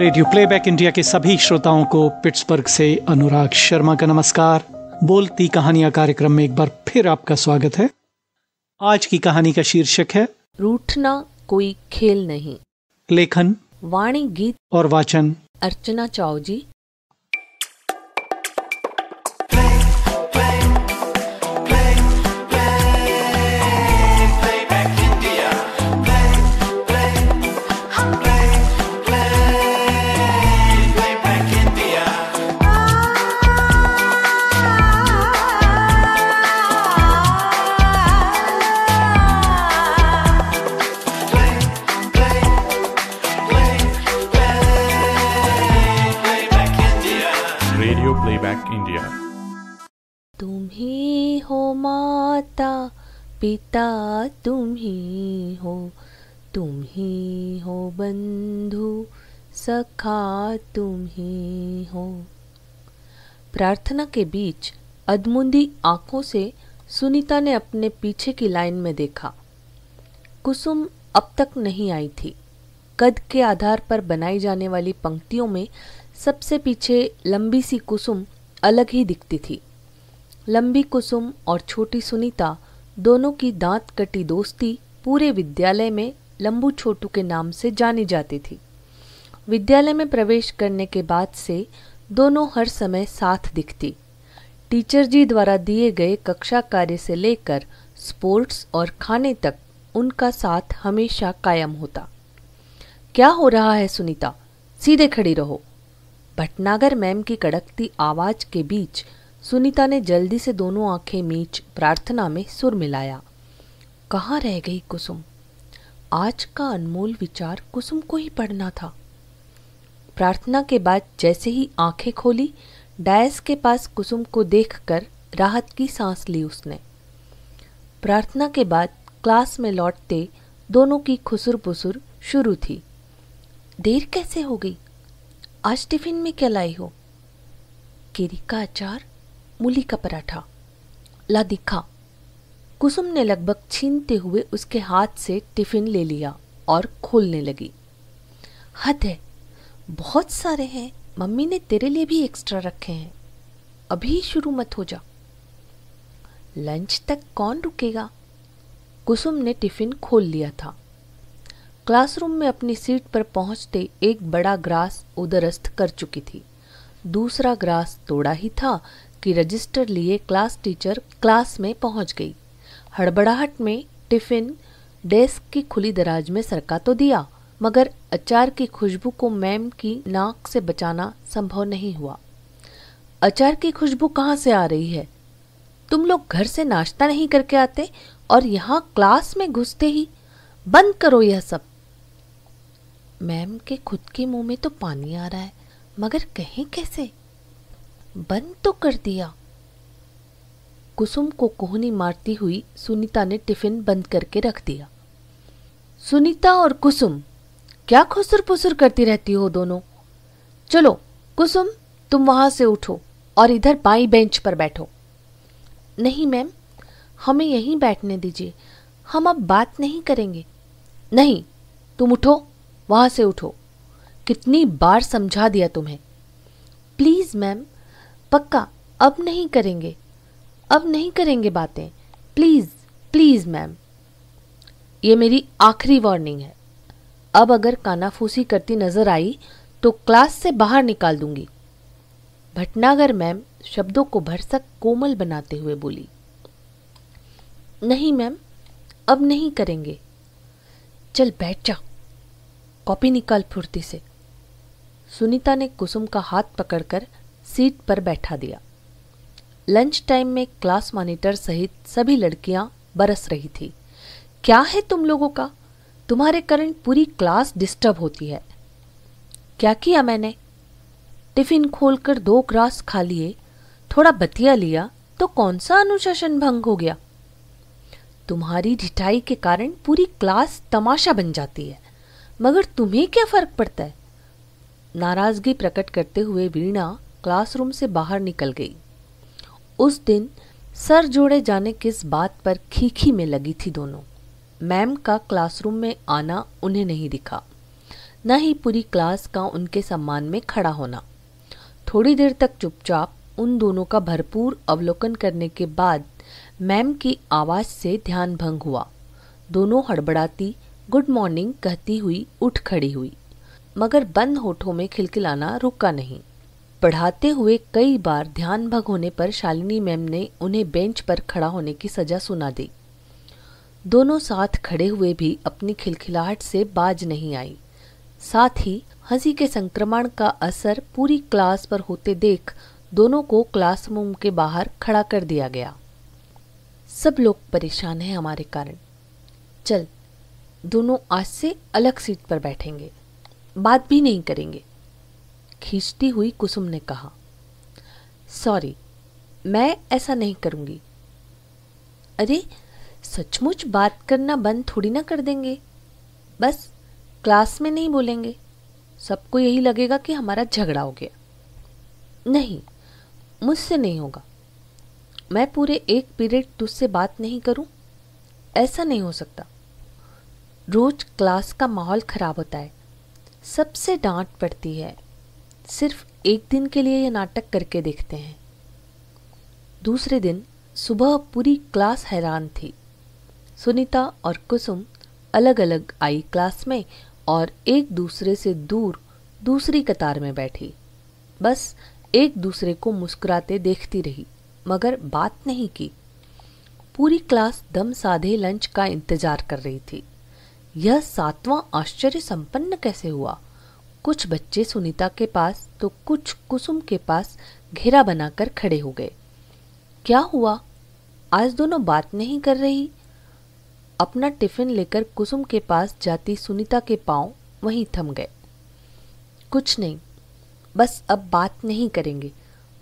Radio playback India के सभी श्रोताओं को पिट्सबर्ग से अनुराग शर्मा का नमस्कार बोलती कहानियां कार्यक्रम में एक बार फिर आपका स्वागत है आज की कहानी का शीर्षक है रूठना कोई खेल नहीं लेखन वाणी गीत और वाचन अर्चना चाव जी पिता तुम ही हो तुम ही हो बंधु सखा तुम ही हो प्रार्थना के बीच अदमुंदी आंखों से सुनीता ने अपने पीछे की लाइन में देखा कुसुम अब तक नहीं आई थी कद के आधार पर बनाई जाने वाली पंक्तियों में सबसे पीछे लंबी सी कुसुम अलग ही दिखती थी लंबी कुसुम और छोटी सुनीता दोनों की दांत कटी दोस्ती पूरे विद्यालय में लंबू छोटू के नाम से जानी जाती थी विद्यालय में प्रवेश करने के बाद से दोनों हर समय साथ दिखती टीचर जी द्वारा दिए गए कक्षा कार्य से लेकर स्पोर्ट्स और खाने तक उनका साथ हमेशा कायम होता क्या हो रहा है सुनीता सीधे खड़ी रहो भटनागर मैम की कड़कती आवाज के बीच सुनीता ने जल्दी से दोनों आंखें मीच प्रार्थना में सुर मिलाया कहाँ रह गई कुसुम आज का अनमोल विचार कुसुम को ही पढ़ना था प्रार्थना के बाद जैसे ही आंखें खोली डायस के पास कुसुम को देखकर राहत की सांस ली उसने प्रार्थना के बाद क्लास में लौटते दोनों की खुसुर पुसुर शुरू थी देर कैसे हो गई आज टिफिन में क्या लाई हो केरी का अचार मूली का पराठा ला दिखा कुसुम ने लगभग छीनते हुए उसके हाथ से टिफिन ले लिया और खोलने लगी हद है बहुत सारे हैं मम्मी ने तेरे लिए भी एक्स्ट्रा रखे हैं अभी शुरू मत हो जा लंच तक कौन रुकेगा कुसुम ने टिफिन खोल लिया था क्लासरूम में अपनी सीट पर पहुंचते एक बड़ा ग्रास उदरस्त कर चुकी थी दूसरा ग्रास तोड़ा ही था कि रजिस्टर लिए क्लास टीचर क्लास में पहुंच गई हड़बड़ाहट में टिफिन डेस्क की खुली दराज में सरका तो दिया मगर अचार की खुशबू को मैम की नाक से बचाना संभव नहीं हुआ अचार की खुशबू कहाँ से आ रही है तुम लोग घर से नाश्ता नहीं करके आते और यहाँ क्लास में घुसते ही बंद करो यह सब मैम के खुद के मुंह में तो पानी आ रहा है मगर कहें कैसे बंद तो कर दिया कुसुम को कोहनी मारती हुई सुनीता ने टिफिन बंद करके रख दिया सुनीता और कुसुम क्या खुसुर पुसुर करती रहती हो दोनों चलो कुसुम तुम वहां से उठो और इधर बाई बेंच पर बैठो नहीं मैम हमें यहीं बैठने दीजिए हम अब बात नहीं करेंगे नहीं तुम उठो वहां से उठो कितनी बार समझा दिया तुम्हें प्लीज मैम पक्का अब नहीं करेंगे अब नहीं करेंगे बातें प्लीज़ प्लीज़ मैम ये मेरी आखिरी वार्निंग है अब अगर कानाफूसी करती नजर आई तो क्लास से बाहर निकाल दूंगी भटनागर मैम शब्दों को भरसक कोमल बनाते हुए बोली नहीं मैम अब नहीं करेंगे चल बैठ जा कॉपी निकाल फुर्ती से सुनीता ने कुसुम का हाथ पकड़कर सीट पर बैठा दिया लंच टाइम में क्लास मॉनिटर सहित सभी लड़कियां बरस रही थी क्या है तुम लोगों का तुम्हारे कारण पूरी क्लास डिस्टर्ब होती है क्या किया मैंने टिफिन खोलकर दो ग्रास खा लिए थोड़ा बतिया लिया तो कौन सा अनुशासन भंग हो गया तुम्हारी ढिठाई के कारण पूरी क्लास तमाशा बन जाती है मगर तुम्हें क्या फर्क पड़ता है नाराजगी प्रकट करते हुए वीणा क्लासरूम से बाहर निकल गई उस दिन सर जोड़े जाने किस बात पर खीखी में लगी थी दोनों मैम का क्लासरूम में आना उन्हें नहीं दिखा न ही पूरी क्लास का उनके सम्मान में खड़ा होना थोड़ी देर तक चुपचाप उन दोनों का भरपूर अवलोकन करने के बाद मैम की आवाज़ से ध्यान भंग हुआ दोनों हड़बड़ाती गुड मॉर्निंग कहती हुई उठ खड़ी हुई मगर बंद होठों में खिलखिलाना रुका नहीं पढ़ाते हुए कई बार ध्यान भग होने पर शालिनी मैम ने उन्हें बेंच पर खड़ा होने की सजा सुना दी दोनों साथ खड़े हुए भी अपनी खिलखिलाहट से बाज नहीं आई साथ ही हंसी के संक्रमण का असर पूरी क्लास पर होते देख दोनों को क्लासरूम के बाहर खड़ा कर दिया गया सब लोग परेशान हैं हमारे कारण चल दोनों आज से अलग सीट पर बैठेंगे बात भी नहीं करेंगे खींचती हुई कुसुम ने कहा सॉरी मैं ऐसा नहीं करूँगी अरे सचमुच बात करना बंद थोड़ी ना कर देंगे बस क्लास में नहीं बोलेंगे सबको यही लगेगा कि हमारा झगड़ा हो गया नहीं मुझसे नहीं होगा मैं पूरे एक पीरियड तुझसे बात नहीं करूं? ऐसा नहीं हो सकता रोज क्लास का माहौल खराब होता है सबसे डांट पड़ती है सिर्फ एक दिन के लिए यह नाटक करके देखते हैं दूसरे दिन सुबह पूरी क्लास हैरान थी सुनीता और कुसुम अलग अलग आई क्लास में और एक दूसरे से दूर दूसरी कतार में बैठी बस एक दूसरे को मुस्कुराते देखती रही मगर बात नहीं की पूरी क्लास दम साधे लंच का इंतजार कर रही थी यह सातवां आश्चर्य संपन्न कैसे हुआ कुछ बच्चे सुनीता के पास तो कुछ कुसुम के पास घेरा बनाकर खड़े हो गए क्या हुआ आज दोनों बात नहीं कर रही अपना टिफिन लेकर कुसुम के पास जाती सुनीता के पांव वहीं थम गए कुछ नहीं बस अब बात नहीं करेंगे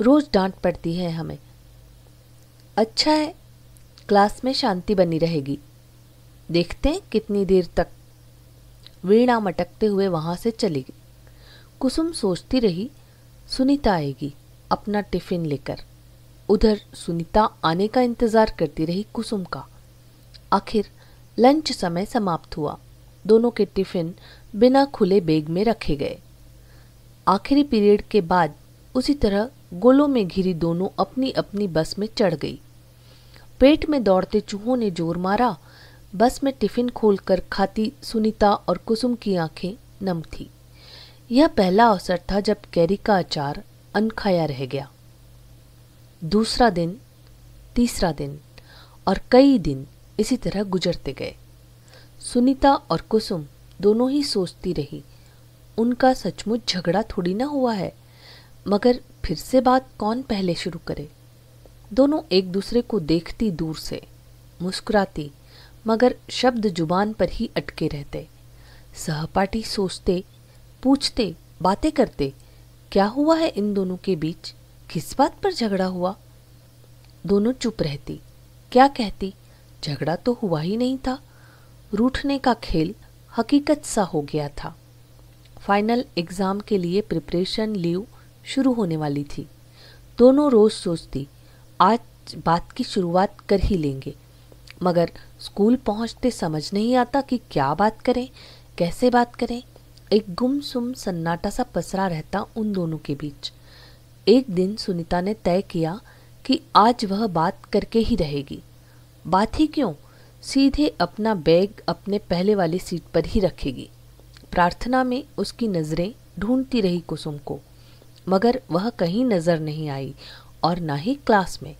रोज डांट पड़ती है हमें अच्छा है क्लास में शांति बनी रहेगी देखते हैं कितनी देर तक वीणा मटकते हुए वहाँ से चली गई कुसुम सोचती रही सुनीता आएगी अपना टिफिन लेकर उधर सुनीता आने का इंतजार करती रही कुसुम का आखिर लंच समय समाप्त हुआ दोनों के टिफिन बिना खुले बैग में रखे गए आखिरी पीरियड के बाद उसी तरह गोलों में घिरी दोनों अपनी अपनी बस में चढ़ गई पेट में दौड़ते चूहों ने जोर मारा बस में टिफिन खोलकर खाती सुनीता और कुसुम की आंखें नम थी यह पहला अवसर था जब कैरी का अचार अनखाया रह गया दूसरा दिन तीसरा दिन और कई दिन इसी तरह गुजरते गए सुनीता और कुसुम दोनों ही सोचती रही उनका सचमुच झगड़ा थोड़ी ना हुआ है मगर फिर से बात कौन पहले शुरू करे दोनों एक दूसरे को देखती दूर से मुस्कुराती मगर शब्द जुबान पर ही अटके रहते सहपाठी सोचते पूछते बातें करते क्या हुआ है इन दोनों के बीच किस बात पर झगड़ा हुआ दोनों चुप रहती क्या कहती झगड़ा तो हुआ ही नहीं था रूठने का खेल हकीकत सा हो गया था फाइनल एग्ज़ाम के लिए प्रिपरेशन लीव शुरू होने वाली थी दोनों रोज़ सोचती आज बात की शुरुआत कर ही लेंगे मगर स्कूल पहुंचते समझ नहीं आता कि क्या बात करें कैसे बात करें एक गुमसुम सन्नाटा सा पसरा रहता उन दोनों के बीच एक दिन सुनीता ने तय किया कि आज वह बात करके ही रहेगी बात ही क्यों सीधे अपना बैग अपने पहले वाली सीट पर ही रखेगी प्रार्थना में उसकी नज़रें ढूंढती रही कुसुम को मगर वह कहीं नज़र नहीं आई और ना ही क्लास में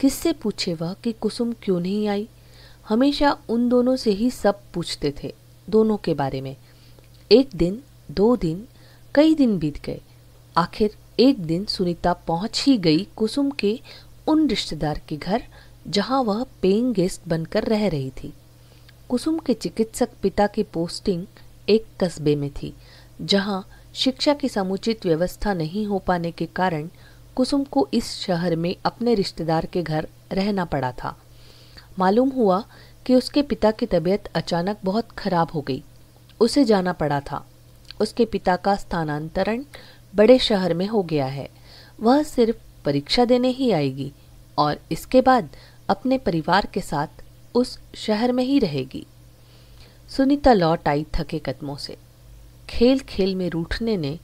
किससे पूछे वह कि कुसुम क्यों नहीं आई हमेशा उन दोनों से ही सब पूछते थे दोनों के बारे में एक दिन दो दिन कई दिन बीत गए आखिर एक दिन सुनीता पहुंच ही गई कुसुम के उन रिश्तेदार के घर जहां वह पेइंग गेस्ट बनकर रह रही थी कुसुम के चिकित्सक पिता की पोस्टिंग एक कस्बे में थी जहां शिक्षा की समुचित व्यवस्था नहीं हो पाने के कारण कुसुम को इस शहर में अपने रिश्तेदार के घर रहना पड़ा था मालूम हुआ कि उसके पिता की तबीयत अचानक बहुत खराब हो गई उसे जाना पड़ा था उसके पिता का स्थानांतरण बड़े शहर में हो गया है वह सिर्फ परीक्षा देने ही आएगी और इसके बाद अपने परिवार के साथ उस शहर में ही रहेगी सुनीता लौट आई थके कदमों से खेल खेल में रूठने ने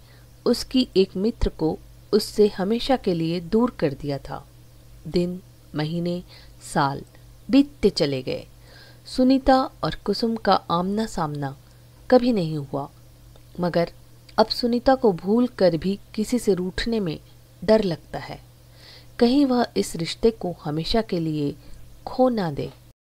उसकी एक मित्र को उससे हमेशा के लिए दूर कर दिया था दिन महीने साल बीतते चले गए सुनीता और कुसुम का आमना सामना कभी नहीं हुआ मगर अब सुनीता को भूल कर भी किसी से रूठने में डर लगता है कहीं वह इस रिश्ते को हमेशा के लिए खो ना दे